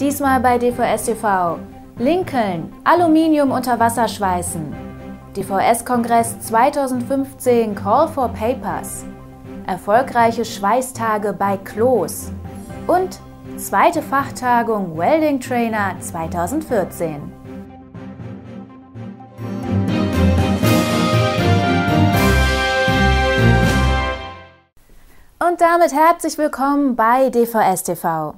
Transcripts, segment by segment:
Diesmal bei DVS TV. Lincoln, Aluminium unter Wasser schweißen. DVS-Kongress 2015 Call for Papers. Erfolgreiche Schweißtage bei Klos. Und zweite Fachtagung Welding Trainer 2014. Und damit herzlich willkommen bei DVS TV.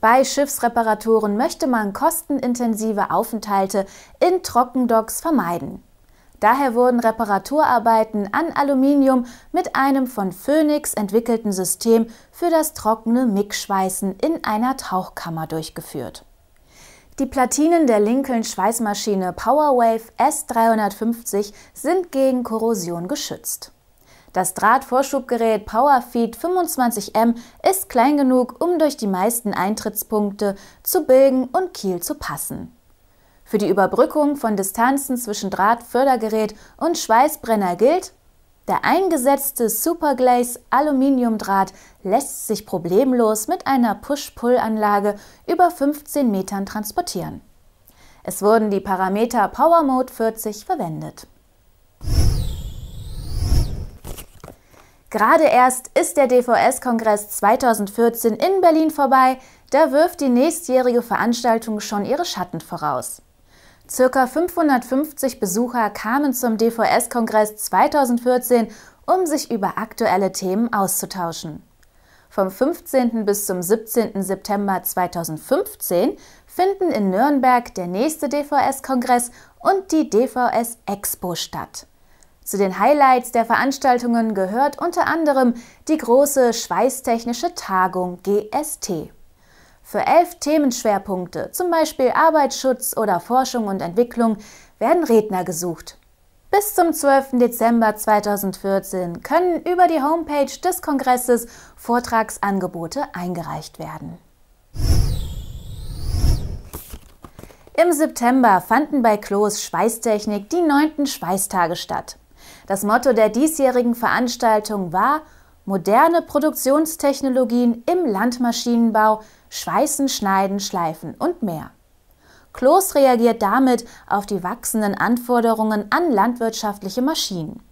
Bei Schiffsreparaturen möchte man kostenintensive Aufenthalte in Trockendocks vermeiden. Daher wurden Reparaturarbeiten an Aluminium mit einem von Phoenix entwickelten System für das trockene Mixschweißen in einer Tauchkammer durchgeführt. Die Platinen der Lincoln Schweißmaschine Powerwave S350 sind gegen Korrosion geschützt. Das Drahtvorschubgerät PowerFeed 25M ist klein genug, um durch die meisten Eintrittspunkte zu Bilgen und Kiel zu passen. Für die Überbrückung von Distanzen zwischen Drahtfördergerät und Schweißbrenner gilt, der eingesetzte Superglaze Aluminiumdraht lässt sich problemlos mit einer Push-Pull-Anlage über 15 Metern transportieren. Es wurden die Parameter Power Mode 40 verwendet. Gerade erst ist der DVS-Kongress 2014 in Berlin vorbei, da wirft die nächstjährige Veranstaltung schon ihre Schatten voraus. Circa 550 Besucher kamen zum DVS-Kongress 2014, um sich über aktuelle Themen auszutauschen. Vom 15. bis zum 17. September 2015 finden in Nürnberg der nächste DVS-Kongress und die DVS-Expo statt. Zu den Highlights der Veranstaltungen gehört unter anderem die große Schweißtechnische Tagung GST. Für elf Themenschwerpunkte, zum Beispiel Arbeitsschutz oder Forschung und Entwicklung, werden Redner gesucht. Bis zum 12. Dezember 2014 können über die Homepage des Kongresses Vortragsangebote eingereicht werden. Im September fanden bei Kloß Schweißtechnik die neunten Schweißtage statt. Das Motto der diesjährigen Veranstaltung war Moderne Produktionstechnologien im Landmaschinenbau, Schweißen, Schneiden, Schleifen und mehr. Kloß reagiert damit auf die wachsenden Anforderungen an landwirtschaftliche Maschinen.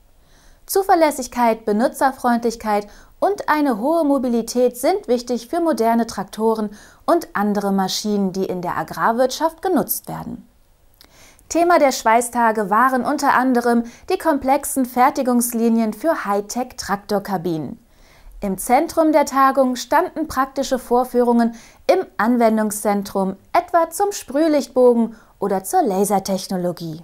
Zuverlässigkeit, Benutzerfreundlichkeit und eine hohe Mobilität sind wichtig für moderne Traktoren und andere Maschinen, die in der Agrarwirtschaft genutzt werden. Thema der Schweißtage waren unter anderem die komplexen Fertigungslinien für Hightech-Traktorkabinen. Im Zentrum der Tagung standen praktische Vorführungen im Anwendungszentrum, etwa zum Sprühlichtbogen oder zur Lasertechnologie.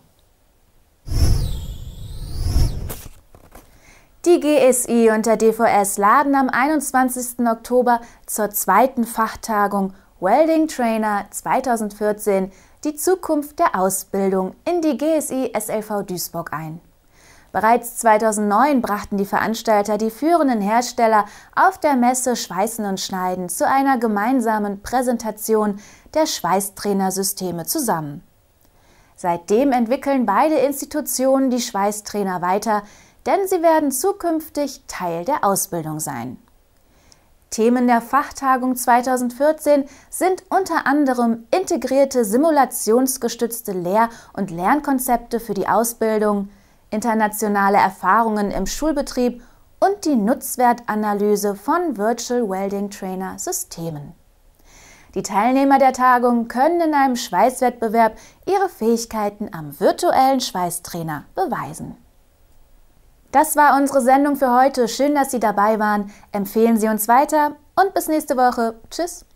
Die GSI und der DVS laden am 21. Oktober zur zweiten Fachtagung Welding Trainer 2014 die Zukunft der Ausbildung in die GSI SLV Duisburg ein. Bereits 2009 brachten die Veranstalter die führenden Hersteller auf der Messe Schweißen und Schneiden zu einer gemeinsamen Präsentation der Schweißtrainersysteme zusammen. Seitdem entwickeln beide Institutionen die Schweißtrainer weiter, denn sie werden zukünftig Teil der Ausbildung sein. Themen der Fachtagung 2014 sind unter anderem integrierte simulationsgestützte Lehr- und Lernkonzepte für die Ausbildung, internationale Erfahrungen im Schulbetrieb und die Nutzwertanalyse von Virtual Welding Trainer Systemen. Die Teilnehmer der Tagung können in einem Schweißwettbewerb ihre Fähigkeiten am virtuellen Schweißtrainer beweisen. Das war unsere Sendung für heute. Schön, dass Sie dabei waren. Empfehlen Sie uns weiter und bis nächste Woche. Tschüss.